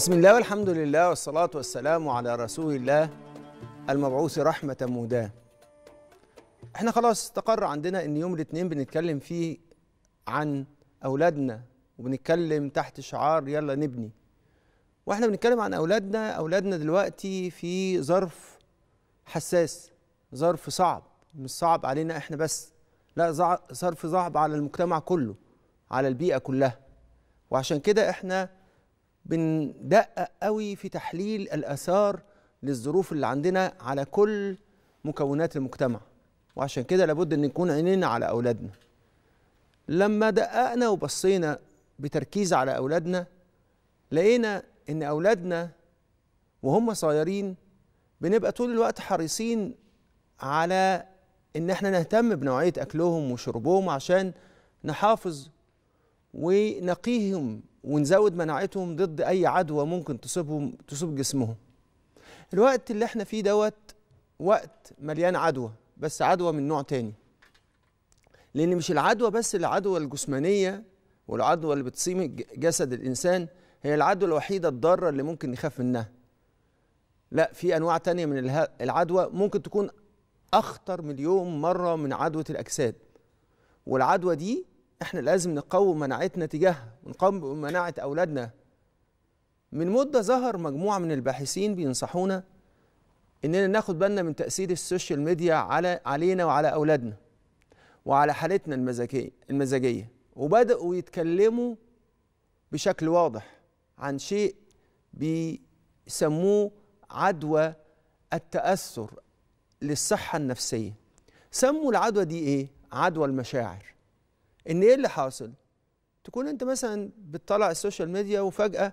بسم الله والحمد لله والصلاة والسلام على رسول الله المبعوث رحمة مهداة احنا خلاص استقر عندنا ان يوم الاثنين بنتكلم فيه عن اولادنا وبنتكلم تحت شعار يلا نبني واحنا بنتكلم عن اولادنا اولادنا دلوقتي في ظرف حساس ظرف صعب مش صعب علينا احنا بس لا ظرف صعب على المجتمع كله على البيئة كلها وعشان كده احنا بندقق قوي في تحليل الاثار للظروف اللي عندنا على كل مكونات المجتمع وعشان كده لابد ان نكون عينينا على اولادنا لما دققنا وبصينا بتركيز على اولادنا لقينا ان اولادنا وهم صغيرين بنبقى طول الوقت حريصين على ان احنا نهتم بنوعيه اكلهم وشربهم عشان نحافظ ونقيهم ونزود مناعتهم ضد اي عدوى ممكن تصيبهم تصيب جسمهم الوقت اللي احنا فيه دوت وقت مليان عدوى بس عدوى من نوع تاني لان مش العدوى بس العدوى الجسمانيه والعدوى اللي بتصيب جسد الانسان هي العدوى الوحيده الضاره اللي ممكن نخاف منها لا في انواع تانية من العدوى ممكن تكون اخطر مليون مرة من عدوى الأجساد والعدوى دي احنا لازم نقوم مناعتنا تجاهها ونقوم مناعة أولادنا من مدة ظهر مجموعة من الباحثين بينصحونا إننا ناخد بالنا من تأثير السوشيال ميديا على علينا وعلى أولادنا وعلى حالتنا المزاجية المزاجية وبدأوا يتكلموا بشكل واضح عن شيء بيسموه عدوى التأثر للصحة النفسية سموا العدوى دي إيه؟ عدوى المشاعر ان ايه اللي حاصل تكون انت مثلا بتطلع السوشيال ميديا وفجاه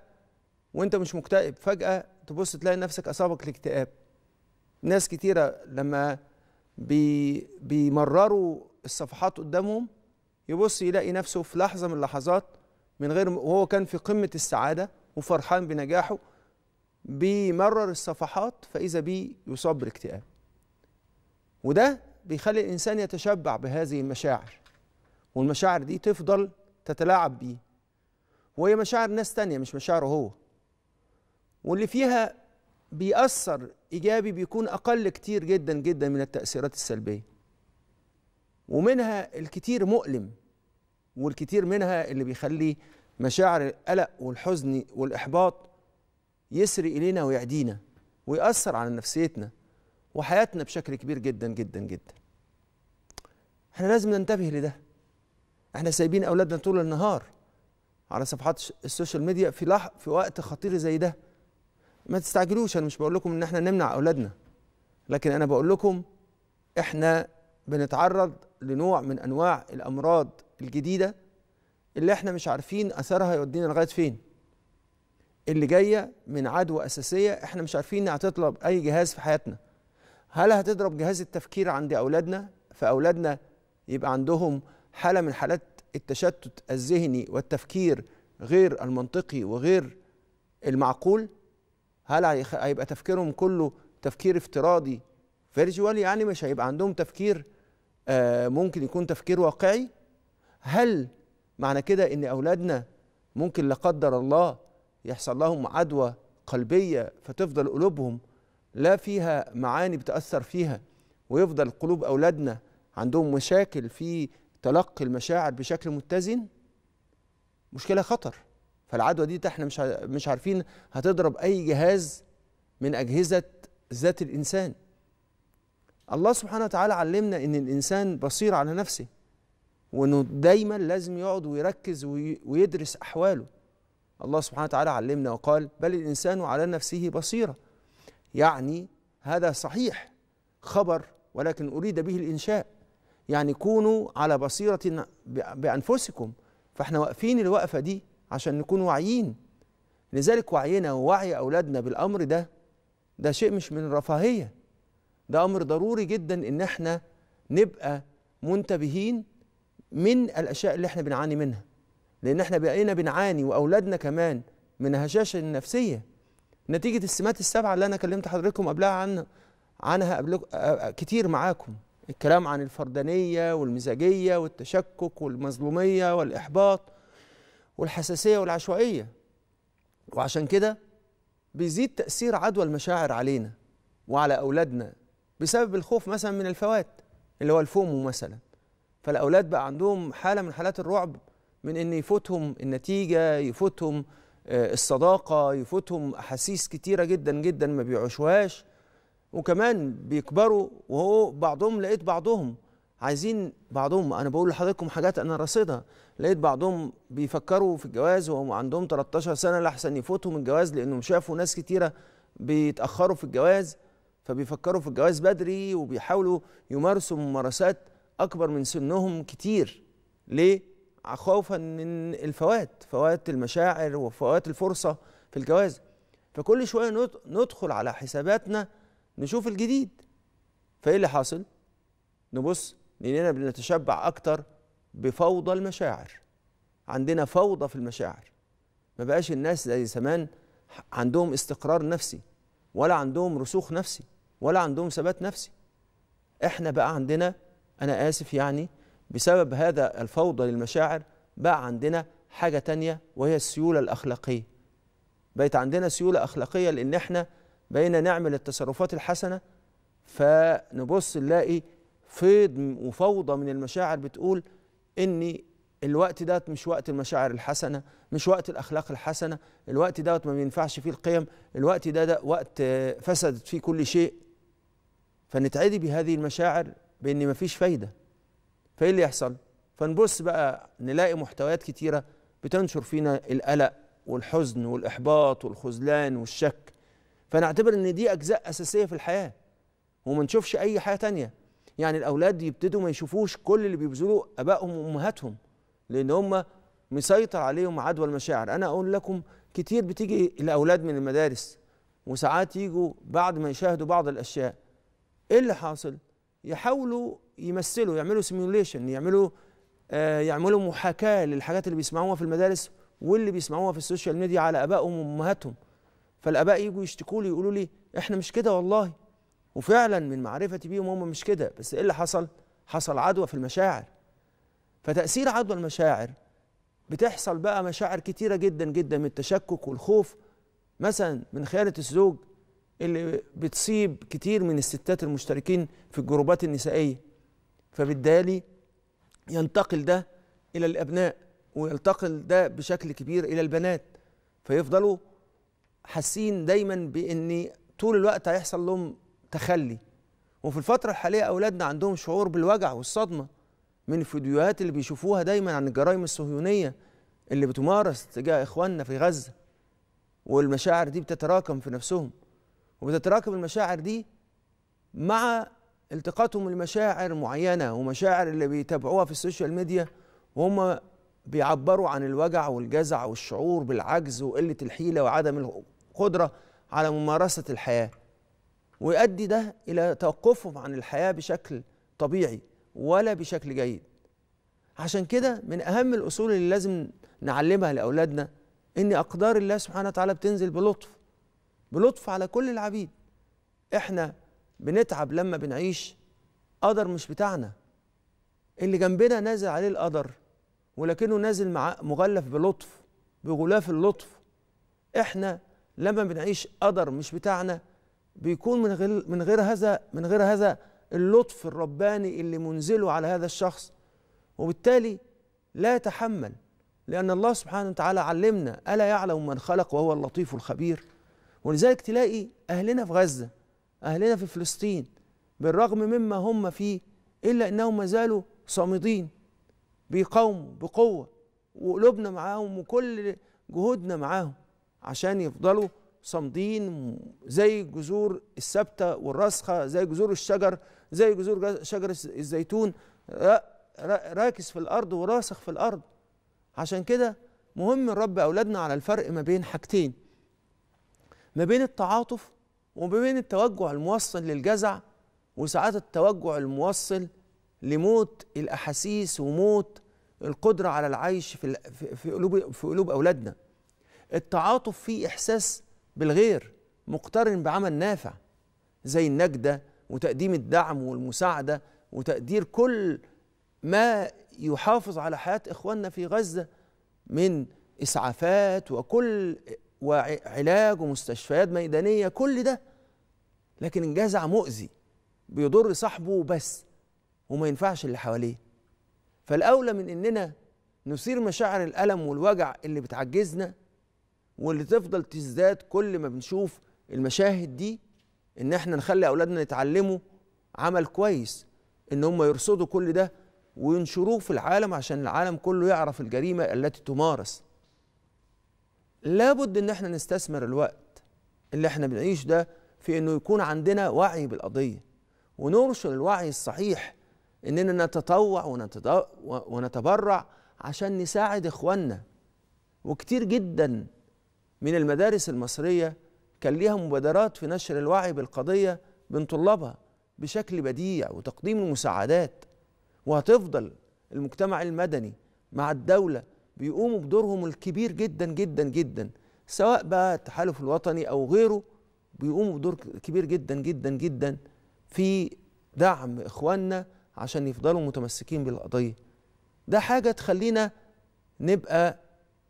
وانت مش مكتئب فجاه تبص تلاقي نفسك اصابك الاكتئاب ناس كتيره لما بي بيمرروا الصفحات قدامهم يبص يلاقي نفسه في لحظه من اللحظات من غير وهو كان في قمه السعاده وفرحان بنجاحه بيمرر الصفحات فاذا به يصاب بالاكتئاب وده بيخلي الانسان يتشبع بهذه المشاعر والمشاعر دي تفضل تتلاعب بيه وهي مشاعر ناس تانية مش مشاعره هو واللي فيها بيأثر إيجابي بيكون أقل كتير جدا جدا من التأثيرات السلبية ومنها الكتير مؤلم والكتير منها اللي بيخلي مشاعر القلق والحزن والإحباط يسري إلينا ويعدينا ويأثر على نفسيتنا وحياتنا بشكل كبير جدا جدا جدا احنا لازم ننتبه لده احنا سايبين اولادنا طول النهار على صفحات السوشيال ميديا في لح في وقت خطير زي ده ما تستعجلوش انا مش بقول لكم ان احنا نمنع اولادنا لكن انا بقول لكم احنا بنتعرض لنوع من انواع الامراض الجديده اللي احنا مش عارفين اثرها يودينا لغايه فين اللي جايه من عدوى اساسيه احنا مش عارفين انها هتطلب اي جهاز في حياتنا هل هتضرب جهاز التفكير عند اولادنا فاولادنا يبقى عندهم حاله من حالات التشتت الذهني والتفكير غير المنطقي وغير المعقول هل هيبقى تفكيرهم كله تفكير افتراضي فيرجوال يعني مش هيبقى عندهم تفكير آه، ممكن يكون تفكير واقعي هل معنى كده ان اولادنا ممكن لا قدر الله يحصل لهم عدوى قلبيه فتفضل قلوبهم لا فيها معاني بتاثر فيها ويفضل قلوب اولادنا عندهم مشاكل في تلقي المشاعر بشكل متزن مشكله خطر فالعدوى دي احنا مش مش عارفين هتضرب اي جهاز من اجهزه ذات الانسان الله سبحانه وتعالى علمنا ان الانسان بصير على نفسه وانه دايما لازم يقعد ويركز ويدرس احواله الله سبحانه وتعالى علمنا وقال بل الانسان على نفسه بصيره يعني هذا صحيح خبر ولكن اريد به الانشاء يعني كونوا على بصيرة بأنفسكم فاحنا واقفين الوقفة دي عشان نكون واعيين لذلك وعينا ووعي أولادنا بالأمر ده ده شيء مش من الرفاهية ده أمر ضروري جدا إن احنا نبقى منتبهين من الأشياء اللي احنا بنعاني منها لأن احنا بقينا بنعاني وأولادنا كمان من هشاشة النفسية نتيجة السمات السبعة اللي أنا كلمت حضرتكم قبلها عنها عنها قبل آه، آه، كتير معاكم الكلام عن الفردانية والمزاجية والتشكك والمظلومية والإحباط والحساسية والعشوائية وعشان كده بيزيد تأثير عدوى المشاعر علينا وعلى أولادنا بسبب الخوف مثلا من الفوات اللي هو الفومو مثلا فالأولاد بقى عندهم حالة من حالات الرعب من إن يفوتهم النتيجة يفوتهم آه، الصداقة يفوتهم أحاسيس كتيرة جدا جدا ما بيعشوهاش وكمان بيكبروا وهو بعضهم لقيت بعضهم عايزين بعضهم انا بقول لحضراتكم حاجات انا رصيدها لقيت بعضهم بيفكروا في الجواز وهم عندهم 13 سنه لاحسن يفوتهم الجواز لانهم شافوا ناس كتيره بيتاخروا في الجواز فبيفكروا في الجواز بدري وبيحاولوا يمارسوا ممارسات اكبر من سنهم كتير ليه خوفا من الفوات فوات المشاعر وفوات الفرصه في الجواز فكل شويه ندخل على حساباتنا نشوف الجديد فايه اللي حاصل نبص اننا بنتشبع اكتر بفوضى المشاعر عندنا فوضى في المشاعر ما بقاش الناس زي زمان عندهم استقرار نفسي ولا عندهم رسوخ نفسي ولا عندهم ثبات نفسي احنا بقى عندنا انا اسف يعني بسبب هذا الفوضى للمشاعر بقى عندنا حاجة تانية وهي السيولة الأخلاقية بقت عندنا سيولة أخلاقية لأن احنا بقينا نعمل التصرفات الحسنة فنبص نلاقي فيض وفوضى من المشاعر بتقول إني الوقت ده مش وقت المشاعر الحسنة مش وقت الأخلاق الحسنة الوقت ده ما بينفعش فيه القيم الوقت ده, ده وقت فسدت فيه كل شيء فنتعدي بهذه المشاعر بإن مفيش فايدة فإيه اللي يحصل؟ فنبص بقى نلاقي محتويات كتيرة بتنشر فينا القلق والحزن والإحباط والخذلان والشك فنعتبر ان دي اجزاء اساسيه في الحياه وما نشوفش اي حاجه تانية يعني الاولاد يبتدوا ما يشوفوش كل اللي بيبذلوه ابائهم وامهاتهم لان هم مسيطر عليهم عدوى المشاعر انا اقول لكم كتير بتيجي الاولاد من المدارس وساعات يجوا بعد ما يشاهدوا بعض الاشياء ايه اللي حاصل يحاولوا يمثلوا يعملوا سيميوليشن يعملوا آه يعملوا محاكاه للحاجات اللي بيسمعوها في المدارس واللي بيسمعوها في السوشيال ميديا على ابائهم وامهاتهم فالاباء يجوا يشتكوا لي يقولوا لي احنا مش كده والله وفعلا من معرفتي بيهم هم مش كده بس ايه اللي حصل حصل عدوى في المشاعر فتاثير عدوى المشاعر بتحصل بقى مشاعر كتيره جدا جدا من التشكك والخوف مثلا من خيانه الزوج اللي بتصيب كتير من الستات المشتركين في الجروبات النسائيه فبالتالي ينتقل ده الى الابناء وينتقل ده بشكل كبير الى البنات فيفضلوا حاسين دايما بان طول الوقت هيحصل لهم تخلي وفي الفتره الحاليه اولادنا عندهم شعور بالوجع والصدمه من الفيديوهات اللي بيشوفوها دايما عن الجرائم الصهيونيه اللي بتمارس تجاه اخواننا في غزه والمشاعر دي بتتراكم في نفسهم وبتتراكم المشاعر دي مع التقاطهم لمشاعر معينه ومشاعر اللي بيتابعوها في السوشيال ميديا وهم بيعبروا عن الوجع والجزع والشعور بالعجز وقله الحيله وعدم القدرة على ممارسة الحياة ويؤدي ده إلى توقفهم عن الحياة بشكل طبيعي ولا بشكل جيد عشان كده من أهم الأصول اللي لازم نعلمها لأولادنا إن أقدار الله سبحانه وتعالى بتنزل بلطف بلطف على كل العبيد إحنا بنتعب لما بنعيش قدر مش بتاعنا اللي جنبنا نازل عليه القدر ولكنه نازل مع مغلف بلطف بغلاف اللطف احنا لما بنعيش قدر مش بتاعنا بيكون من غير من غير هذا من غير هذا اللطف الرباني اللي منزله على هذا الشخص وبالتالي لا يتحمل لأن الله سبحانه وتعالى علمنا ألا يعلم من خلق وهو اللطيف الخبير ولذلك تلاقي أهلنا في غزة أهلنا في فلسطين بالرغم مما هم فيه إلا أنهم ما زالوا صامدين بيقاوموا بقوة وقلوبنا معاهم وكل جهودنا معاهم عشان يفضلوا صامدين زي الجذور الثابته والراسخه زي جذور الشجر زي جذور شجر الزيتون راكز في الارض وراسخ في الارض عشان كده مهم نربي اولادنا على الفرق ما بين حاجتين ما بين التعاطف وما بين التوجع الموصل للجزع وساعات التوجع الموصل لموت الاحاسيس وموت القدره على العيش في في قلوب في قلوب اولادنا التعاطف فيه إحساس بالغير مقترن بعمل نافع زي النجدة وتقديم الدعم والمساعدة وتقدير كل ما يحافظ على حياة إخواننا في غزة من إسعافات وكل وعلاج ومستشفيات ميدانية كل ده لكن الجزع مؤذي بيضر صاحبه بس وما ينفعش اللي حواليه فالأولى من إننا نثير مشاعر الألم والوجع اللي بتعجزنا واللي تفضل تزداد كل ما بنشوف المشاهد دي ان احنا نخلي اولادنا يتعلموا عمل كويس ان هم يرصدوا كل ده وينشروه في العالم عشان العالم كله يعرف الجريمه التي تمارس لابد ان احنا نستثمر الوقت اللي احنا بنعيش ده في انه يكون عندنا وعي بالقضيه ونرشد الوعي الصحيح اننا نتطوع ونتبرع عشان نساعد اخواننا وكتير جدا من المدارس المصرية كان ليها مبادرات في نشر الوعي بالقضية بين طلابها بشكل بديع وتقديم المساعدات وهتفضل المجتمع المدني مع الدولة بيقوموا بدورهم الكبير جدا جدا جدا سواء بقى التحالف الوطني أو غيره بيقوموا بدور كبير جدا جدا جدا في دعم إخواننا عشان يفضلوا متمسكين بالقضية ده حاجة تخلينا نبقى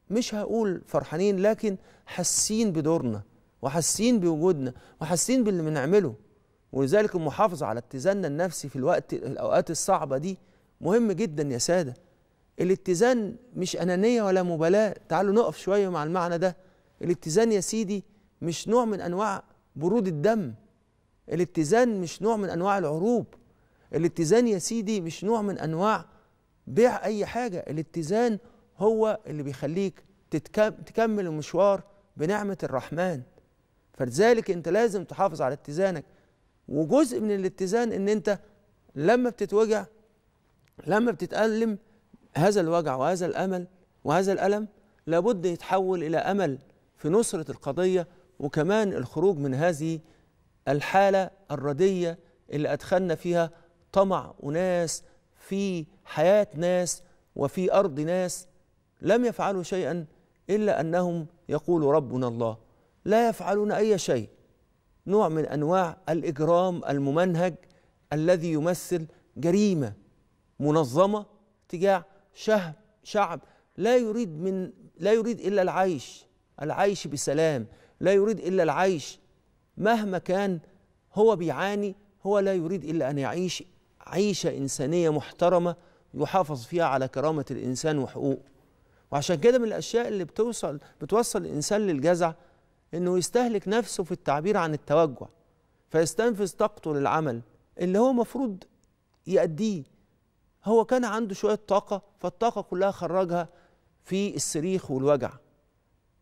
مش هقول فرحانين لكن حاسين بدورنا وحاسين بوجودنا وحاسين باللي بنعمله ولذلك المحافظة على اتزاننا النفسي في الوقت الأوقات الصعبة دي مهم جدا يا سادة الاتزان مش أنانية ولا مبالاة تعالوا نقف شوية مع المعنى ده الاتزان يا سيدي مش نوع من أنواع برود الدم الاتزان مش نوع من أنواع العروب الاتزان يا سيدي مش نوع من أنواع بيع أي حاجة الاتزان هو اللي بيخليك تكمل المشوار بنعمة الرحمن فلذلك انت لازم تحافظ على اتزانك وجزء من الاتزان ان انت لما بتتوجع لما بتتألم هذا الوجع وهذا الأمل وهذا الألم لابد يتحول إلى أمل في نصرة القضية وكمان الخروج من هذه الحالة الردية اللي أدخلنا فيها طمع وناس في حياة ناس وفي أرض ناس لم يفعلوا شيئا إلا أنهم يقول ربنا الله لا يفعلون أي شيء نوع من أنواع الإجرام الممنهج الذي يمثل جريمة منظمة تجاه شعب شعب لا يريد من لا يريد إلا العيش العيش بسلام لا يريد إلا العيش مهما كان هو بيعاني هو لا يريد إلا أن يعيش عيشة إنسانية محترمة يحافظ فيها على كرامة الإنسان وحقوقه وعشان كده من الاشياء اللي بتوصل بتوصل الانسان للجزع انه يستهلك نفسه في التعبير عن التوجع فيستنفذ طاقته للعمل اللي هو مفروض يأديه هو كان عنده شوية طاقة فالطاقة كلها خرجها في السريخ والوجع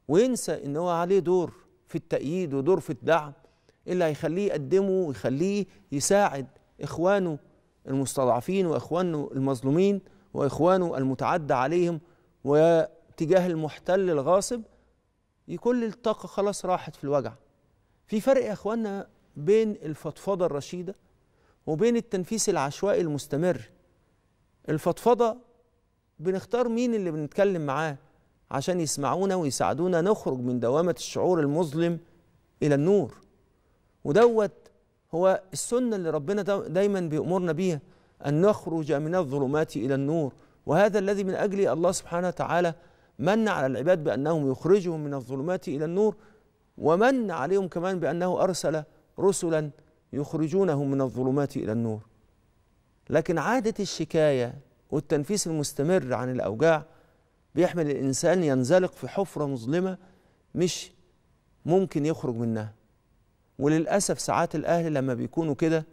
وينسى ان هو عليه دور في التأييد ودور في الدعم اللي هيخليه يقدمه ويخليه يساعد إخوانه المستضعفين وإخوانه المظلومين وإخوانه المتعدى عليهم واتجاه المحتل الغاصب كل الطاقة خلاص راحت في الوجع في فرق يا أخوانا بين الفضفضة الرشيدة وبين التنفيس العشوائي المستمر الفضفضة بنختار مين اللي بنتكلم معاه عشان يسمعونا ويساعدونا نخرج من دوامة الشعور المظلم إلى النور ودوت هو السنة اللي ربنا دايما بيأمرنا بيها أن نخرج من الظلمات إلى النور وهذا الذي من أجله الله سبحانه وتعالى من على العباد بأنهم يخرجهم من الظلمات إلى النور ومن عليهم كمان بأنه أرسل رسلا يخرجونهم من الظلمات إلى النور لكن عادة الشكاية والتنفيس المستمر عن الأوجاع بيحمل الإنسان ينزلق في حفرة مظلمة مش ممكن يخرج منها وللأسف ساعات الأهل لما بيكونوا كده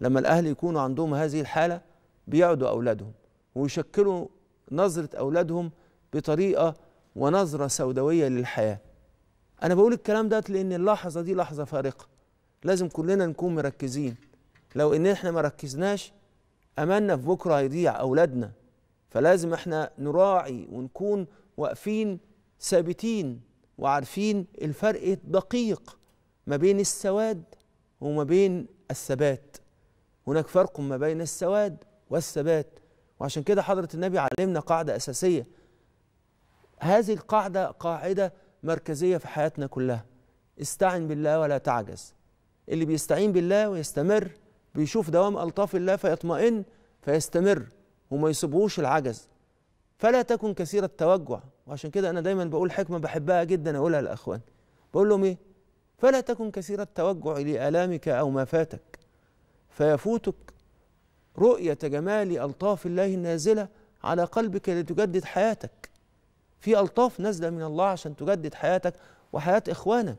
لما الأهل يكونوا عندهم هذه الحالة بيعدوا أولادهم ويشكلوا نظرة أولادهم بطريقة ونظرة سوداوية للحياة أنا بقول الكلام ده لأن اللحظة دي لحظة فارقة لازم كلنا نكون مركزين لو إن إحنا ما ركزناش أملنا في بكرة هيضيع أولادنا فلازم إحنا نراعي ونكون واقفين ثابتين وعارفين الفرق الدقيق ما بين السواد وما بين الثبات هناك فرق ما بين السواد والثبات وعشان كده حضرة النبي علمنا قاعدة أساسية هذه القاعدة قاعدة مركزية في حياتنا كلها استعن بالله ولا تعجز اللي بيستعين بالله ويستمر بيشوف دوام ألطاف الله فيطمئن فيستمر وما يصيبهوش العجز فلا تكن كثير التوجع وعشان كده أنا دايما بقول حكمة بحبها جدا أقولها للأخوان بقول لهم إيه فلا تكن كثير التوجع لآلامك أو ما فاتك فيفوتك رؤية جمال ألطاف الله النازلة على قلبك لتجدد حياتك في ألطاف نازلة من الله عشان تجدد حياتك وحياة إخوانك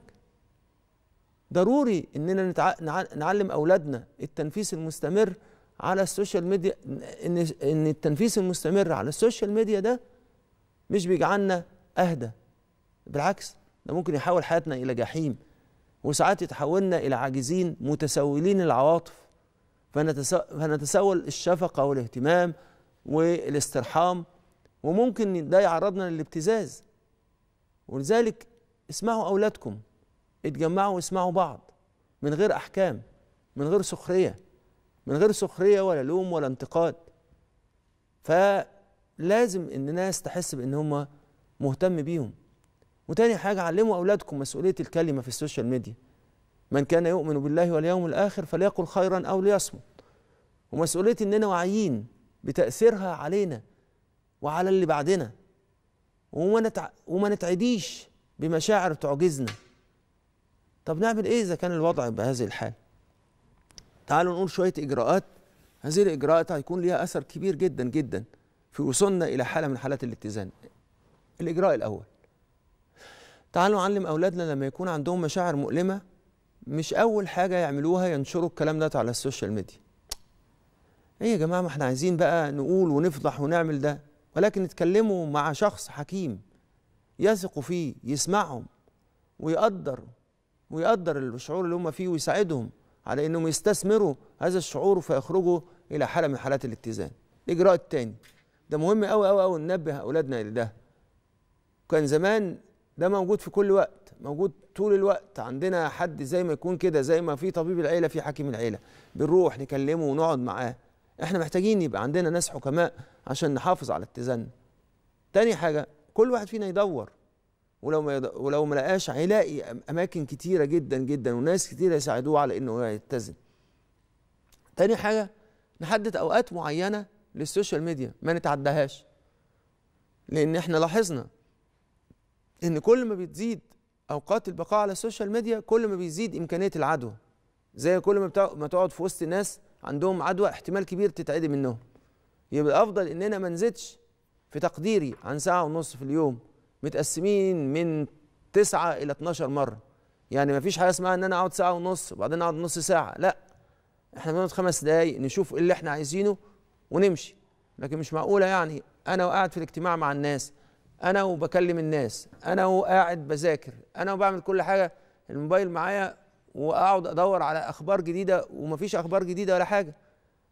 ضروري إننا نعلم أولادنا التنفيس المستمر على السوشيال ميديا إن, إن التنفيس المستمر على السوشيال ميديا ده مش بيجعلنا أهدى بالعكس ده ممكن يحول حياتنا إلى جحيم وساعات يتحولنا إلى عاجزين متسولين العواطف فنتساول الشفقة والاهتمام والاسترحام وممكن ده يعرضنا للابتزاز ولذلك اسمعوا أولادكم اتجمعوا واسمعوا بعض من غير أحكام من غير سخرية من غير سخرية ولا لوم ولا انتقاد فلازم إن الناس تحس بإن هم مهتم بيهم وتاني حاجة علموا أولادكم مسؤولية الكلمة في السوشيال ميديا من كان يؤمن بالله واليوم الآخر فليقل خيرا أو ليصمت ومسؤولية إننا واعيين بتأثيرها علينا وعلى اللي بعدنا وما, نتع... وما نتعديش بمشاعر تعجزنا طب نعمل إيه إذا كان الوضع بهذه الحال تعالوا نقول شوية إجراءات هذه الإجراءات هيكون ليها أثر كبير جدا جدا في وصولنا إلى حالة من حالات الاتزان الإجراء الأول تعالوا نعلم أولادنا لما يكون عندهم مشاعر مؤلمة مش اول حاجه يعملوها ينشروا الكلام ده على السوشيال ميديا ايه يا جماعه ما احنا عايزين بقى نقول ونفضح ونعمل ده ولكن اتكلموا مع شخص حكيم يثقوا فيه يسمعهم ويقدر ويقدر الشعور اللي هم فيه ويساعدهم على انهم يستثمروا هذا الشعور فيخرجوا الى حاله من حالات الاتزان الاجراء الثاني ده مهم قوي قوي قوي ننبه اولادنا الى ده كان زمان ده موجود في كل وقت موجود طول الوقت عندنا حد زي ما يكون كده زي ما في طبيب العيله في حكيم العيله بنروح نكلمه ونقعد معاه احنا محتاجين يبقى عندنا ناس حكماء عشان نحافظ على اتزاننا تاني حاجه كل واحد فينا يدور ولو ما ولو ما لقاش هيلاقي اماكن كتيره جدا جدا وناس كتيره يساعدوه على انه يتزن تاني حاجه نحدد اوقات معينه للسوشيال ميديا ما نتعدهاش لان احنا لاحظنا ان كل ما بتزيد اوقات البقاء على السوشيال ميديا كل ما بيزيد امكانيه العدوى زي كل ما ما تقعد في وسط ناس عندهم عدوى احتمال كبير تتعدي منهم يبقى الافضل اننا ما نزيدش في تقديري عن ساعه ونص في اليوم متقسمين من 9 الى 12 مره يعني ما فيش حاجه اسمها ان انا اقعد ساعه ونص وبعدين اقعد نص ساعه لا احنا بنقعد خمس دقايق نشوف ايه اللي احنا عايزينه ونمشي لكن مش معقوله يعني انا وقاعد في الاجتماع مع الناس انا وبكلم الناس انا وقاعد بذاكر انا وبعمل كل حاجه الموبايل معايا واقعد ادور على اخبار جديده ومفيش اخبار جديده ولا حاجه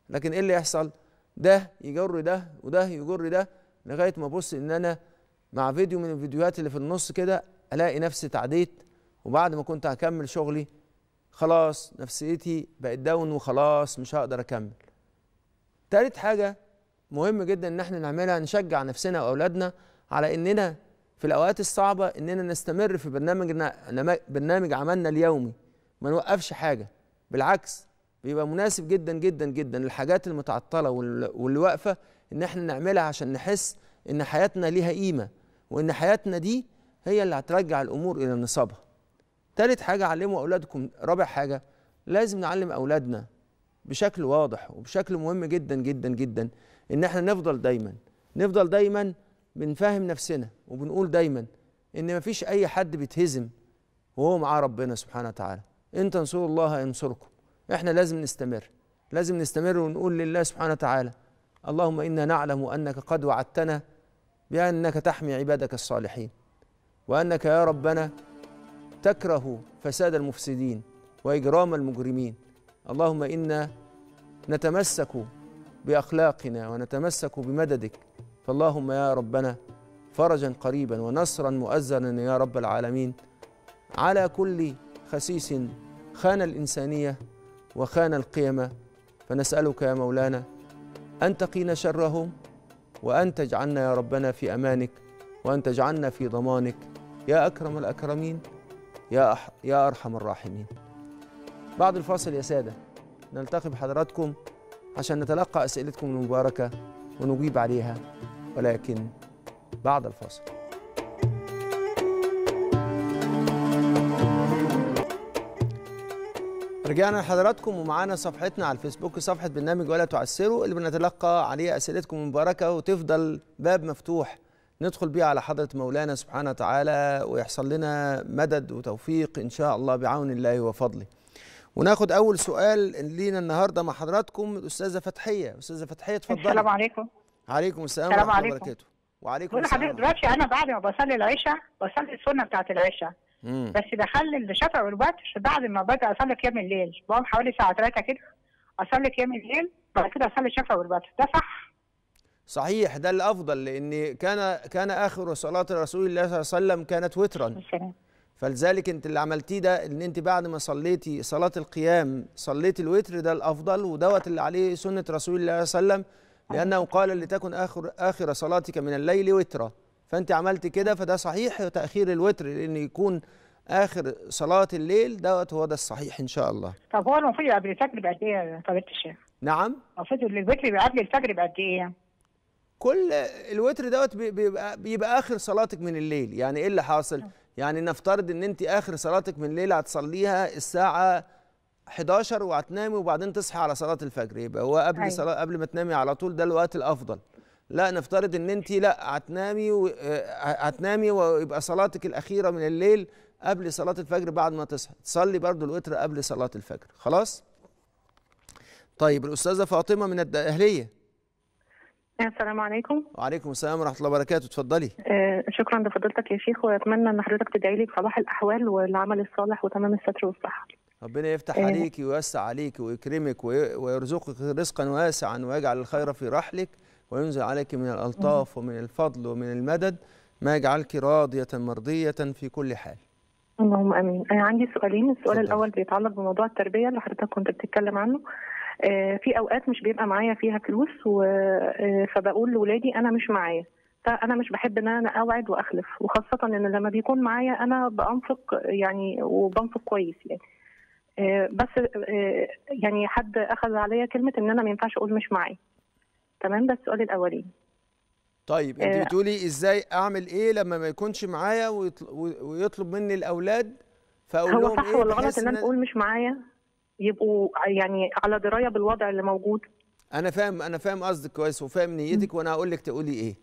لكن ايه اللي يحصل ده يجر ده وده يجر ده لغايه ما ابص ان انا مع فيديو من الفيديوهات اللي في النص كده الاقي نفسي تعديت وبعد ما كنت هكمل شغلي خلاص نفسيتي بقت داون وخلاص مش هقدر اكمل تالت حاجه مهم جدا ان احنا نعملها نشجع نفسنا واولادنا على اننا في الاوقات الصعبه اننا نستمر في برنامجنا برنامج عملنا اليومي ما نوقفش حاجه بالعكس بيبقى مناسب جدا جدا جدا الحاجات المتعطله واللي واقفه ان احنا نعملها عشان نحس ان حياتنا ليها قيمه وان حياتنا دي هي اللي هترجع الامور الى نصابها تالت حاجه علموا اولادكم رابع حاجه لازم نعلم اولادنا بشكل واضح وبشكل مهم جدا جدا جدا ان احنا نفضل دايما نفضل دايما بنفهم نفسنا وبنقول دايما ان مفيش اي حد بيتهزم وهو معاه ربنا سبحانه وتعالى ان تنصروا الله ينصركم احنا لازم نستمر لازم نستمر ونقول لله سبحانه وتعالى اللهم انا نعلم انك قد وعدتنا بانك تحمي عبادك الصالحين وانك يا ربنا تكره فساد المفسدين واجرام المجرمين اللهم انا نتمسك باخلاقنا ونتمسك بمددك فاللهم يا ربنا فرجا قريبا ونصرا مؤزرا يا رب العالمين على كل خسيس خان الإنسانية وخان القيمة فنسألك يا مولانا أن تقينا شرهم وأن تجعلنا يا ربنا في أمانك وأن تجعلنا في ضمانك يا أكرم الأكرمين يا, أح يا أرحم الراحمين بعد الفاصل يا سادة نلتقي بحضراتكم عشان نتلقى أسئلتكم المباركة ونجيب عليها ولكن بعد الفاصل رجعنا لحضراتكم ومعانا صفحتنا على الفيسبوك صفحة برنامج ولا تعسروا اللي بنتلقى عليه أسئلتكم المباركة وتفضل باب مفتوح ندخل بيه على حضرة مولانا سبحانه وتعالى ويحصل لنا مدد وتوفيق إن شاء الله بعون الله وفضله وناخد أول سؤال لينا النهاردة مع حضراتكم الأستاذة فتحية أستاذة فتحية اتفضلي السلام عليكم عليكم السلام ورحمه الله وبركاته وعليكم السلام حضرتك دلوقتي انا بعد ما بصلي العشاء بصلي السنه بتاعه العشاء مم. بس بخلي الشفع والوتر بعد ما ببدا اصلي قيام الليل بقوم حوالي الساعه 3 كده اصلي قيام الليل بعد كده اصلي الشفع والوتر ده صح صحيح ده الافضل لان كان كان اخر صلاه رسول الله صلى الله عليه وسلم كانت وترا فلذلك انت اللي عملتيه ده ان انت بعد ما صليتي صلاه القيام صليتي الوتر ده الافضل ودوت اللي عليه سنه رسول الله صلى الله عليه وسلم لأنه قال لتكن آخر, آخر صلاتك من الليل وترا فأنت عملت كده فده صحيح تأخير الوتر لأن يكون آخر صلاة الليل دوت هو ده الصحيح إن شاء الله طب هو المفروض قبل الفجر بقد إيه يا الشيخ؟ نعم المفروض الوتر قبل الفجر بقد إيه؟ كل الوتر دوت بيبقى, بيبقى آخر صلاتك من الليل يعني إيه اللي حاصل؟ نعم. يعني نفترض إن أنت آخر صلاتك من الليل هتصليها الساعة 11 وهتنامي وبعدين تصحي على صلاه الفجر يبقى هو قبل أيوة. صلاه قبل ما تنامي على طول ده الوقت الافضل لا نفترض ان انت لا هتنامي و... آه، هتنامي ويبقى صلاتك الاخيره من الليل قبل صلاه الفجر بعد ما تصحي تصلي برضو الوتر قبل صلاه الفجر خلاص طيب الاستاذه فاطمه من الاهليه السلام عليكم وعليكم السلام ورحمه الله وبركاته اتفضلي آه، شكرا لفضيلتك يا شيخ واتمنى ان حضرتك تدعي لي بصلاح الاحوال والعمل الصالح وتمام الستر والصحه ربنا يفتح إيه. عليكي ويوسع عليكي ويكرمك ويرزقك رزقا واسعا ويجعل الخير في رحلك وينزل عليك من الألطاف إيه. ومن الفضل ومن المدد ما يجعلك راضية مرضية في كل حال اللهم امين انا عندي سؤالين السؤال الاول بيتعلق بموضوع التربيه اللي حضرتك كنت بتتكلم عنه آه، في اوقات مش بيبقى معايا فيها فلوس آه، فبقول لاولادي انا مش معايا فانا مش بحب ان انا اوعد واخلف وخاصه ان لما بيكون معايا انا بانفق يعني وبنفق كويس يعني آه، بس آه، يعني حد اخذ عليا كلمه ان انا ما ينفعش اقول مش معي تمام ده السؤال الاولاني طيب انت آه، بتقولي ازاي اعمل ايه لما ما يكونش معايا ويطلب مني الاولاد فاقول هو صح إيه ولا غلط ان انا اقول مش معايا يبقوا يعني على درايه بالوضع اللي موجود انا فاهم انا فاهم قصدك كويس وفاهم نيتك وانا هقول لك تقولي ايه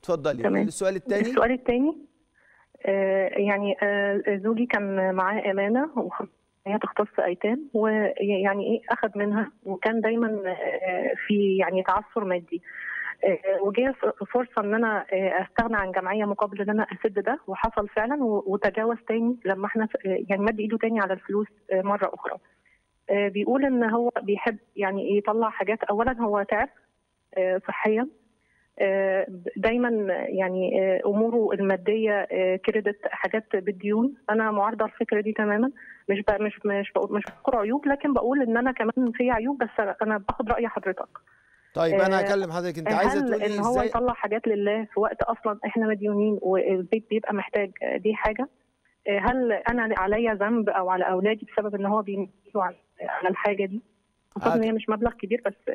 اتفضلي السؤال الثاني السؤال الثاني آه يعني آه زوجي كان معاه امانه هي تختص ايتام ويعني ايه اخذ منها وكان دايما آه، في يعني تعثر مادي آه، وجه فرصه ان انا آه، استغنى عن جمعيه مقابل ان انا اسد ده وحصل فعلا وتجاوز تاني لما احنا يعني مد ايده تاني على الفلوس مره اخرى. بيقول ان هو بيحب يعني إيه، يطلع حاجات اولا هو تعب صحيا آه، دايما يعني آه، اموره الماديه آه، كريدت حاجات بالديون انا معارضه الفكره دي تماما مش بقى مش مش بقول مش بذكر عيوب لكن بقول ان انا كمان في عيوب بس انا باخد راي حضرتك طيب انا هكلم حضرتك انت عايزه تقولي ان هو يطلع حاجات لله في وقت اصلا احنا مديونين والبيت بيبقى محتاج دي حاجه هل انا عليا ذنب او على اولادي بسبب ان هو بيمشوا على الحاجه دي؟ خصوصا ان هي مش مبلغ كبير بس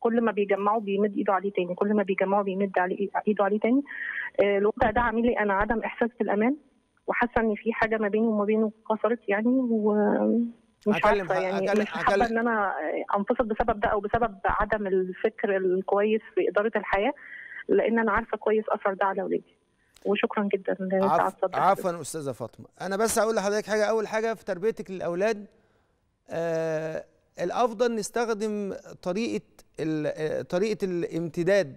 كل ما بيجمعوا بيمد ايده عليه تاني كل ما بيجمعوا بيمد عليه ايده عليه تاني آه، الوضع ده عامل لي انا عدم احساس بالامان وحاسه ان في حاجه ما بيني وما بينه اتكسرت يعني و مش عارفه يعني مش حابه ان انا انفصل بسبب ده او بسبب عدم الفكر الكويس في اداره الحياه لان انا عارفه كويس اثر ده على اولادي وشكرا جدا عف... عفوا استاذه فاطمه انا بس هقول لحضرتك حاجه اول حاجه في تربيتك للاولاد آه الافضل نستخدم طريقه آه، طريقه الامتداد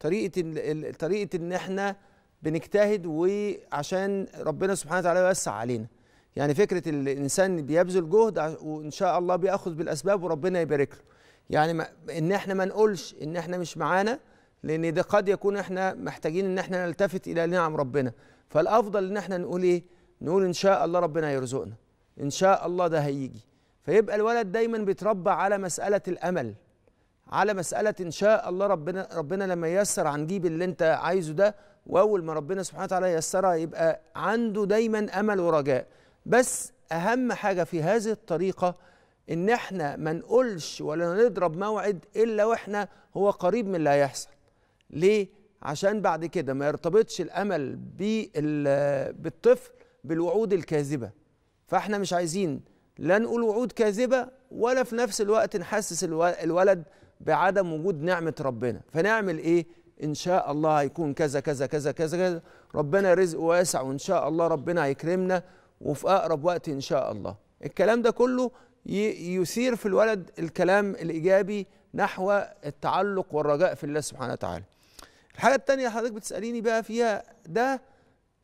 طريقه طريقه ان احنا بنجتهد وعشان ربنا سبحانه وتعالى يوسع علينا يعني فكره الانسان بيبذل جهد وان شاء الله بياخذ بالاسباب وربنا يبارك له يعني ما ان احنا ما نقولش ان احنا مش معانا لان ده قد يكون احنا محتاجين ان احنا نلتفت الى نعم ربنا فالافضل ان احنا نقول ايه نقول ان شاء الله ربنا يرزقنا ان شاء الله ده هيجي فيبقى الولد دايما بيتربى على مسألة الأمل على مسألة إن شاء الله ربنا ربنا لما ييسر هنجيب اللي أنت عايزه ده وأول ما ربنا سبحانه وتعالى ييسرها يبقى عنده دايما أمل ورجاء بس أهم حاجة في هذه الطريقة إن إحنا ما نقولش ولا نضرب موعد إلا وإحنا هو قريب من اللي هيحصل ليه؟ عشان بعد كده ما يرتبطش الأمل بالطفل بالوعود الكاذبة فإحنا مش عايزين لا نقول وعود كاذبة ولا في نفس الوقت نحسس الولد بعدم وجود نعمة ربنا فنعمل إيه؟ إن شاء الله هيكون كذا كذا كذا كذا كذا ربنا رزق واسع وإن شاء الله ربنا هيكرمنا وفي أقرب وقت إن شاء الله الكلام ده كله يثير في الولد الكلام الإيجابي نحو التعلق والرجاء في الله سبحانه وتعالى الحاجة التانية حضرتك بتسأليني بقى فيها ده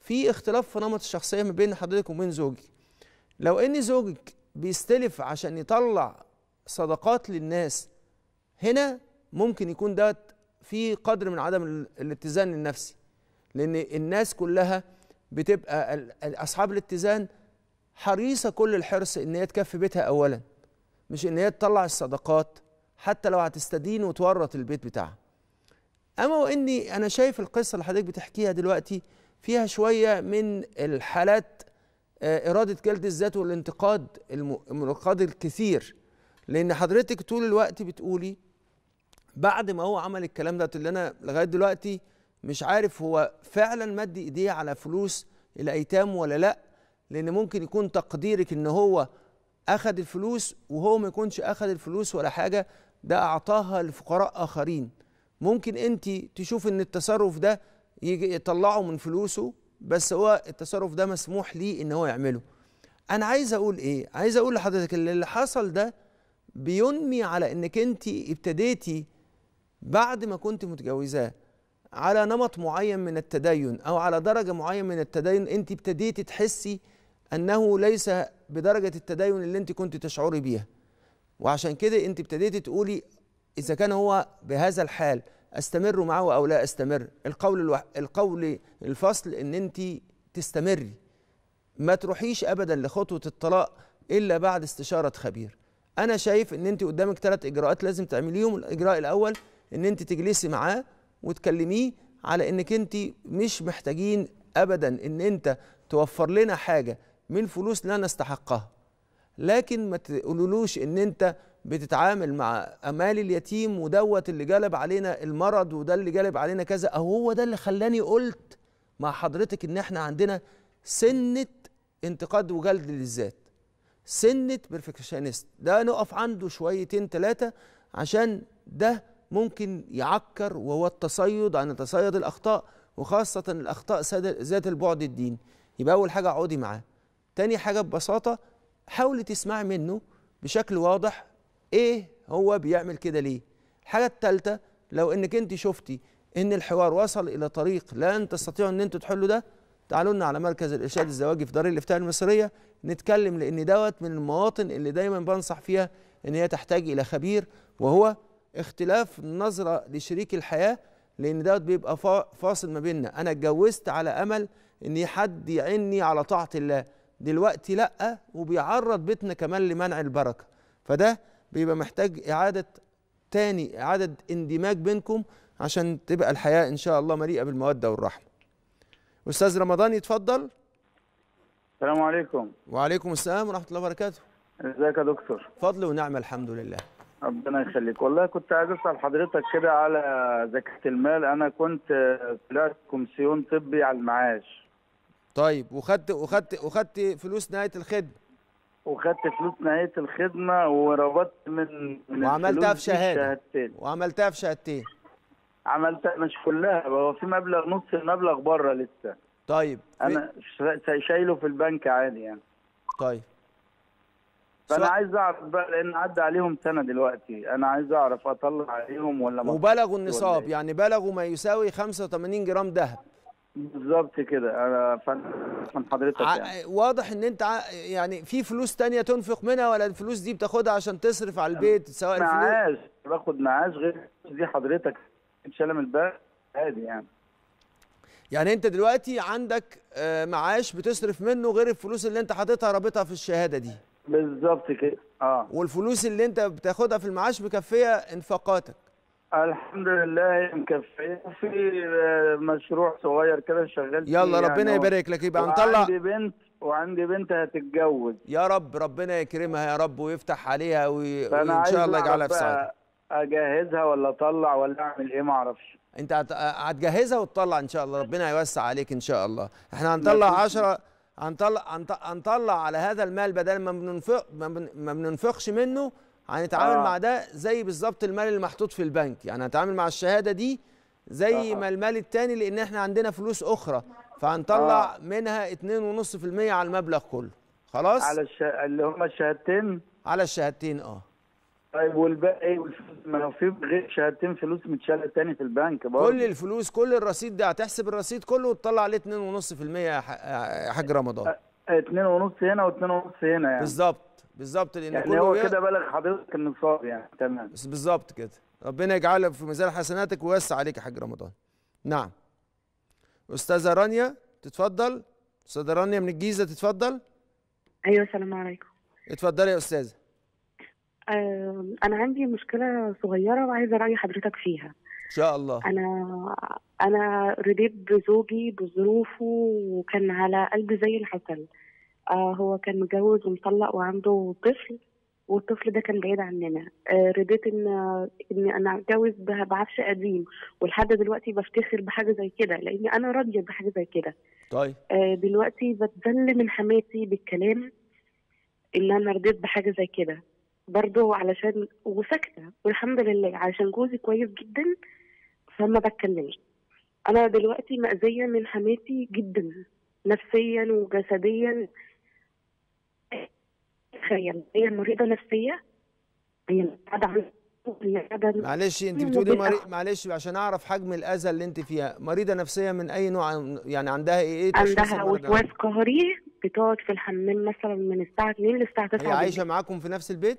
في اختلاف في نمط الشخصية ما بين حضرتك وبين زوجك لو ان زوجك بيستلف عشان يطلع صدقات للناس هنا ممكن يكون ده في قدر من عدم الاتزان النفسي لان الناس كلها بتبقى اصحاب الاتزان حريصه كل الحرص ان هي تكفي بيتها اولا مش ان هي تطلع الصدقات حتى لو هتستدين وتورط البيت بتاعها اما واني انا شايف القصه اللي حضرتك بتحكيها دلوقتي فيها شويه من الحالات آه، إرادة جلد الذات والانتقاد الانتقاد الكثير لأن حضرتك طول الوقت بتقولي بعد ما هو عمل الكلام ده اللي أنا لغاية دلوقتي مش عارف هو فعلا مد إيديه على فلوس الأيتام ولا لأ لأن ممكن يكون تقديرك إن هو أخد الفلوس وهو ما يكونش أخد الفلوس ولا حاجة ده أعطاها لفقراء آخرين ممكن أنت تشوف إن التصرف ده يطلعه من فلوسه بس هو التصرف ده مسموح ليه ان هو يعمله انا عايز اقول ايه عايز اقول لحضرتك اللي حصل ده بينمي على انك انت ابتديتي بعد ما كنت متجوزاه على نمط معين من التدين او على درجه معينه من التدين انت ابتديتي تحسي انه ليس بدرجه التدين اللي انت كنت تشعري بيها وعشان كده انت ابتديتي تقولي اذا كان هو بهذا الحال استمر معه او لا استمر القول الوح... القول الفصل ان انت تستمري ما تروحيش ابدا لخطوه الطلاق الا بعد استشاره خبير انا شايف ان انت قدامك ثلاث اجراءات لازم تعمليهم الاجراء الاول ان انت تجلسي معاه وتكلميه على انك انت مش محتاجين ابدا ان انت توفر لنا حاجه من فلوس لا نستحقها لكن ما تقولولوش ان انت بتتعامل مع امال اليتيم ودوت اللي جلب علينا المرض وده اللي جلب علينا كذا او هو ده اللي خلاني قلت مع حضرتك ان احنا عندنا سنه انتقاد وجلد للذات سنه بيرفكشنست ده نقف عنده شويتين ثلاثه عشان ده ممكن يعكر وهو التصيد عن تصيد الاخطاء وخاصه الاخطاء ذات البعد الديني يبقى اول حاجه اقعدي معاه تاني حاجه ببساطه حاولي تسمعي منه بشكل واضح ايه هو بيعمل كده ليه الحاجه الثالثه لو انك انت شفتي ان الحوار وصل الى طريق لن تستطيعوا ان انتوا تحلوا ده تعالوا لنا على مركز الارشاد الزواجي في دار الافتاء المصريه نتكلم لان دوت من المواطن اللي دايما بنصح فيها ان هي تحتاج الى خبير وهو اختلاف النظره لشريك الحياه لان دوت بيبقى فاصل ما بيننا انا اتجوزت على امل ان حد يعني على طاعه الله دلوقتي لا وبيعرض بيتنا كمان لمنع البركه فده بيبقى محتاج اعاده تاني اعاده اندماج بينكم عشان تبقى الحياه ان شاء الله مليئه بالموده والرحمه استاذ رمضان يتفضل السلام عليكم وعليكم السلام ورحمه الله وبركاته ازيك يا دكتور فضل ونعمه الحمد لله ربنا يخليك والله كنت عايز اسال حضرتك كده على زكاه المال انا كنت طلعت كومسيون طبي على المعاش طيب وخدت وخدت وخدت فلوس نهايه الخدمه وخدت فلوس نهايه الخدمه وربطت من, وعملتها في شهاده وعملتها في شهادتين عملتها مش كلها هو في مبلغ نص المبلغ بره لسه طيب انا شايله في البنك عادي يعني طيب فانا عايز اعرف بقى لان عدى عليهم سنه دلوقتي انا عايز اعرف اطلع عليهم ولا ما وبلغوا النصاب إيه؟ يعني بلغوا ما يساوي 85 جرام ذهب بالظبط كده انا فن حضرتك يعني. واضح ان انت يعني في فلوس تانية تنفق منها ولا الفلوس دي بتاخدها عشان تصرف على البيت سواء الفلوس معاش باخد معاش غير دي حضرتك شلم الباب عادي يعني يعني انت دلوقتي عندك آه، معاش بتصرف منه غير الفلوس اللي انت حاططها رابطها في الشهاده دي بالظبط كده اه والفلوس اللي انت بتاخدها في المعاش مكفيه انفاقاتك الحمد لله مكفي في آه، مشروع صغير كده شغال يلا ربنا يعني يبارك لك يبقى نطلع عندي بنت وعندي بنت هتتجوز يا رب ربنا يكرمها يا رب ويفتح عليها وي... وان شاء الله يجعلها في سعاده اجهزها ولا اطلع ولا اعمل ايه ما اعرفش انت هتجهزها وتطلع ان شاء الله ربنا هيوسع عليك ان شاء الله احنا هنطلع 10 عشرة... هنطلع هنطلع على هذا المال بدل ما بننفق ما بننفقش منه هنتعامل آه. مع ده زي بالظبط المال المحطوط في البنك يعني هنتعامل مع الشهاده دي زي آه. ما المال التاني لان احنا عندنا فلوس اخرى فهنطلع آه. منها 2.5% على المبلغ كله خلاص على الش... اللي هما الشهادتين على الشهادتين اه طيب والباقي ما هو في غير شهادتين فلوس متشاله تاني في البنك برضه كل الفلوس كل الرصيد ده هتحسب الرصيد كله وتطلع عليه 2.5% يا حاج رمضان 2.5 آه، هنا و2.5 هنا يعني بالظبط بالظبط لان يعني كله هو كده بلغ حضرتك النصاب يعني تمام بس بالظبط كده ربنا يجعلك في ميزان حسناتك ويوسع عليك يا حاج رمضان نعم استاذه رانيا تتفضل استاذه رانيا من الجيزه تتفضل ايوه السلام عليكم اتفضلي يا استاذه انا عندي مشكله صغيره وعايزه راي حضرتك فيها ان شاء الله انا انا رديت بزوجي بظروفه وكان على قلبي زي العسل آه، هو كان متجوز ومطلق وعنده طفل والطفل ده كان بعيد عننا آه، رضيت ان ان انا اتجوز بعفش قديم ولحد دلوقتي بفتخر بحاجه زي كده لاني انا راضيه بحاجه زي كده طيب آه، دلوقتي بتذل من حماتي بالكلام ان انا رضيت بحاجه زي كده برضه علشان وساكته والحمد لله علشان جوزي كويس جدا فما بتكلمش انا دلوقتي مأذيه من حماتي جدا نفسيا وجسديا تتخيل هي مريضه نفسيه هي معلش انت بتقولي مري... معلش عشان اعرف حجم الاذى اللي انت فيها مريضه نفسيه من اي نوع يعني عندها ايه ايه عندها وسواس قهري بتقعد في الحمام مثلا من الساعه 2 للساعه 9 هي عايشه معاكم في نفس البيت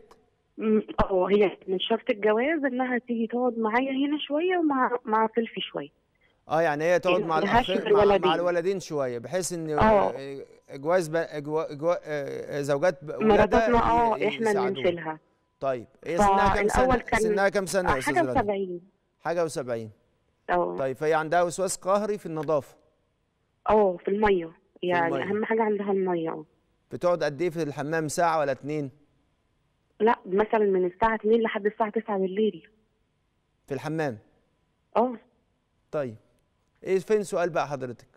اه هي من شرط الجواز انها تيجي تقعد معايا هنا شويه ومع مع فلفي شويه اه يعني هي تقعد يعني مع, مع مع الولدين شويه بحيث ان أوه. آه، جواز ب... جوا... جوا... آه، زوجات مراتنا اه احنا اللي طيب هي سنها كام سنه؟ كان... سنها كام سنه يا استاذ حاجه و70 حاجه و70 اه طيب فهي عندها وسواس قهري في النظافه اه في الميه يعني في المية. اهم حاجه عندها الميه اه بتقعد قد ايه في الحمام ساعه ولا اتنين؟ لا مثلا من الساعه 2 لحد الساعه 9 بالليل في الحمام اه طيب ايه فين سؤال بقى حضرتك؟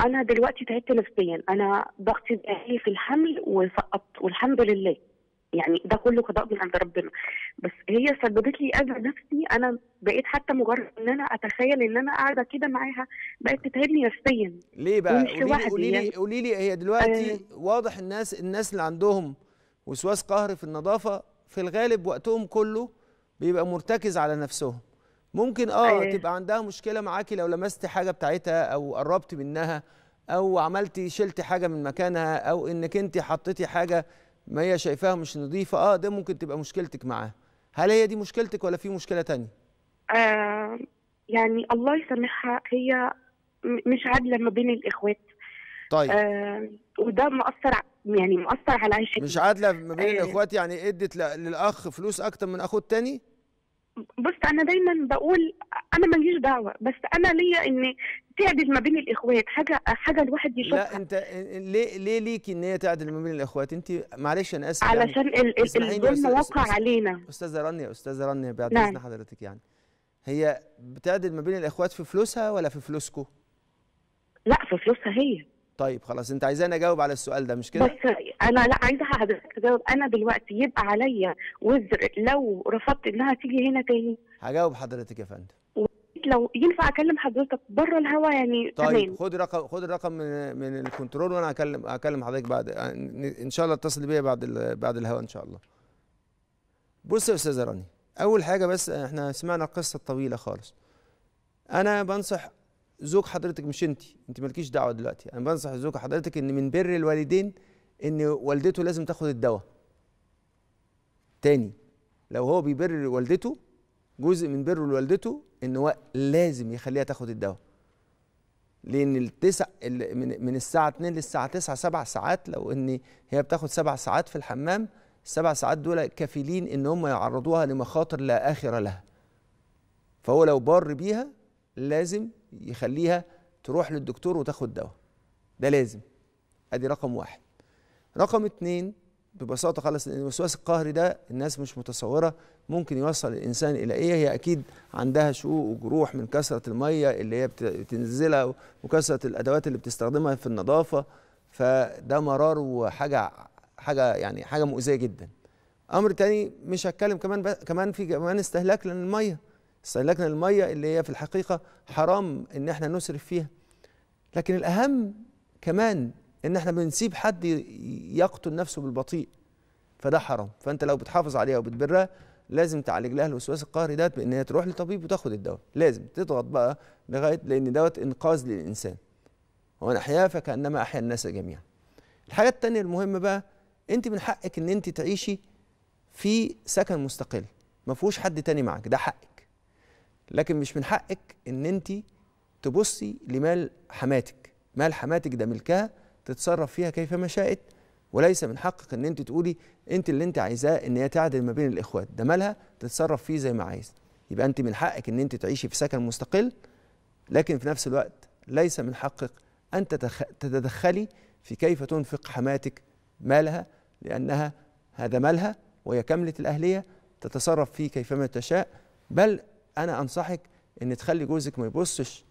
انا دلوقتي تعبت نفسيا انا ضغطي بقالي في الحمل وسقطت والحمد لله يعني ده كله قضاء من عند ربنا بس هي سببت لي اذى نفسي انا بقيت حتى مجرد ان انا اتخيل ان انا قاعده كده معاها بقت تتعبني نفسيا ليه بقى قولي لي يعني. قولي لي هي دلوقتي آه واضح الناس الناس اللي عندهم وسواس قهري في النظافه في الغالب وقتهم كله بيبقى مرتكز على نفسهم ممكن اه أيه. تبقى عندها مشكله معاكي لو لمستي حاجه بتاعتها او قربت منها او عملتي شلتي حاجه من مكانها او انك انت حطيتي حاجه ما هي شايفاها مش نظيفه اه ده ممكن تبقى مشكلتك معاها هل هي دي مشكلتك ولا في مشكله تانية آه يعني الله يسامحها هي مش عادله ما بين الاخوات طيب آه وده مأثر يعني مأثر على عيشتي مش عادله ما بين آه الاخوات يعني ادت للاخ فلوس اكتر من اخوه التاني بص انا دايما بقول انا ماليش دعوه بس انا ليا ان تعدل ما بين الاخوات حاجه حاجه الواحد يشوفها لا انت ليه ليه ليكي ان هي تعدل ما بين الاخوات انت معلش انا اسف يعني. علشان يعني الظلم وقع علينا استاذه رانيا استاذه رانيا بعد نعم. اذن حضرتك يعني هي بتعدل ما بين الاخوات في فلوسها ولا في فلوسكم؟ لا في فلوسها هي طيب خلاص انت عايزاني اجاوب على السؤال ده مش كده؟ بس انا لا عايزه حضرتك تجاوب انا دلوقتي يبقى عليا وزر لو رفضت انها تيجي هنا تاني هجاوب حضرتك يا فندم لو ينفع اكلم حضرتك بره الهوا يعني طيب تمام خد رقم خد الرقم من من الكنترول وانا هكلم اكلم حضرتك بعد ان شاء الله اتصل بيا بعد بعد الهوا ان شاء الله. بص يا استاذه راني اول حاجه بس احنا سمعنا القصه الطويله خالص. انا بنصح زوج حضرتك مش انت انت مالكيش دعوه دلوقتي انا بنصح زوج حضرتك ان من بر الوالدين ان والدته لازم تاخد الدواء تاني لو هو بيبر والدته جزء من بره لوالدته ان هو لازم يخليها تاخد الدواء لان التسع من من الساعه 2 للساعه 9 سبع ساعات لو ان هي بتاخد سبع ساعات في الحمام السبع ساعات دول كفيلين ان هم يعرضوها لمخاطر لا اخر لها فهو لو بار بيها لازم يخليها تروح للدكتور وتاخد دواء ده لازم ادي رقم واحد رقم اتنين ببساطه خالص الوسواس القهري ده الناس مش متصوره ممكن يوصل الانسان الى ايه هي اكيد عندها شقوق وجروح من كثره الميه اللي هي بتنزلها وكثره الادوات اللي بتستخدمها في النظافه فده مرار وحاجه حاجه يعني حاجه مؤذيه جدا امر تاني مش هتكلم كمان كمان في كمان استهلاك للميه استهلكنا المية اللي هي في الحقيقة حرام إن إحنا نسرف فيها لكن الأهم كمان إن إحنا بنسيب حد يقتل نفسه بالبطيء فده حرام فأنت لو بتحافظ عليها وبتبرها لازم تعالج لها الوسواس القهري ده بإن هي تروح لطبيب وتاخد الدواء لازم تضغط بقى لغاية لأن دوت إنقاذ للإنسان وأنا احياه فكأنما أحيا الناس جميعا الحاجة الثانيه المهمة بقى أنت من حقك إن أنت تعيشي في سكن مستقل ما فيهوش حد تاني معاك ده حقك لكن مش من حقك ان انت تبصي لمال حماتك مال حماتك ده ملكها تتصرف فيها كيفما شاءت وليس من حقك ان انت تقولي انت اللي انت عايزاه ان هي تعدل ما بين الاخوات ده مالها تتصرف فيه زي ما عايز يبقى انت من حقك ان انت تعيشي في سكن مستقل لكن في نفس الوقت ليس من حقك ان تتدخلي في كيف تنفق حماتك مالها لانها هذا مالها وهي كامله الاهليه تتصرف فيه كيفما تشاء بل انا انصحك ان تخلي جوزك ما يبصش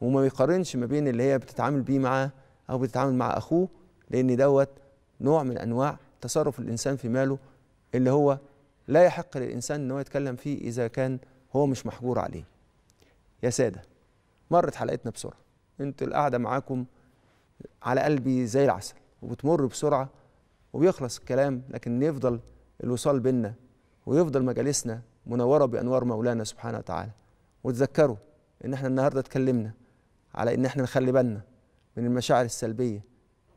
وما يقارنش ما بين اللي هي بتتعامل بيه معاه او بتتعامل مع اخوه لان دوت نوع من انواع تصرف الانسان في ماله اللي هو لا يحق للانسان ان هو يتكلم فيه اذا كان هو مش محجور عليه يا ساده مرت حلقتنا بسرعه انتوا القعده معاكم على قلبي زي العسل وبتمر بسرعه وبيخلص الكلام لكن يفضل الوصال بينا ويفضل مجالسنا منوره بانوار مولانا سبحانه وتعالى وتذكروا ان احنا النهارده اتكلمنا على ان احنا نخلي بالنا من المشاعر السلبيه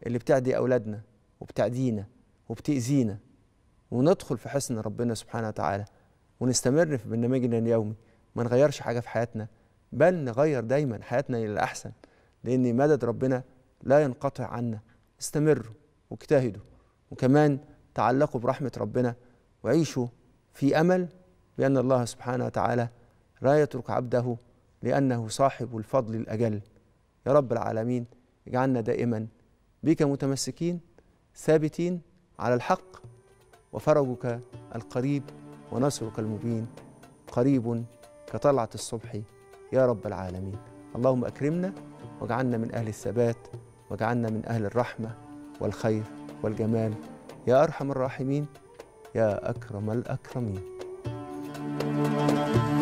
اللي بتعدي اولادنا وبتعدينا وبتاذينا وندخل في حسن ربنا سبحانه وتعالى ونستمر في برنامجنا اليومي ما نغيرش حاجه في حياتنا بل نغير دايما حياتنا الى الاحسن لان مدد ربنا لا ينقطع عنا استمروا واجتهدوا وكمان تعلقوا برحمه ربنا وعيشوا في امل بأن الله سبحانه وتعالى لا يترك عبده لأنه صاحب الفضل الأجل يا رب العالمين اجعلنا دائما بك متمسكين ثابتين على الحق وفرجك القريب ونصرك المبين قريب كطلعة الصبح يا رب العالمين اللهم أكرمنا واجعلنا من أهل الثبات واجعلنا من أهل الرحمة والخير والجمال يا أرحم الراحمين يا أكرم الأكرمين Thank you.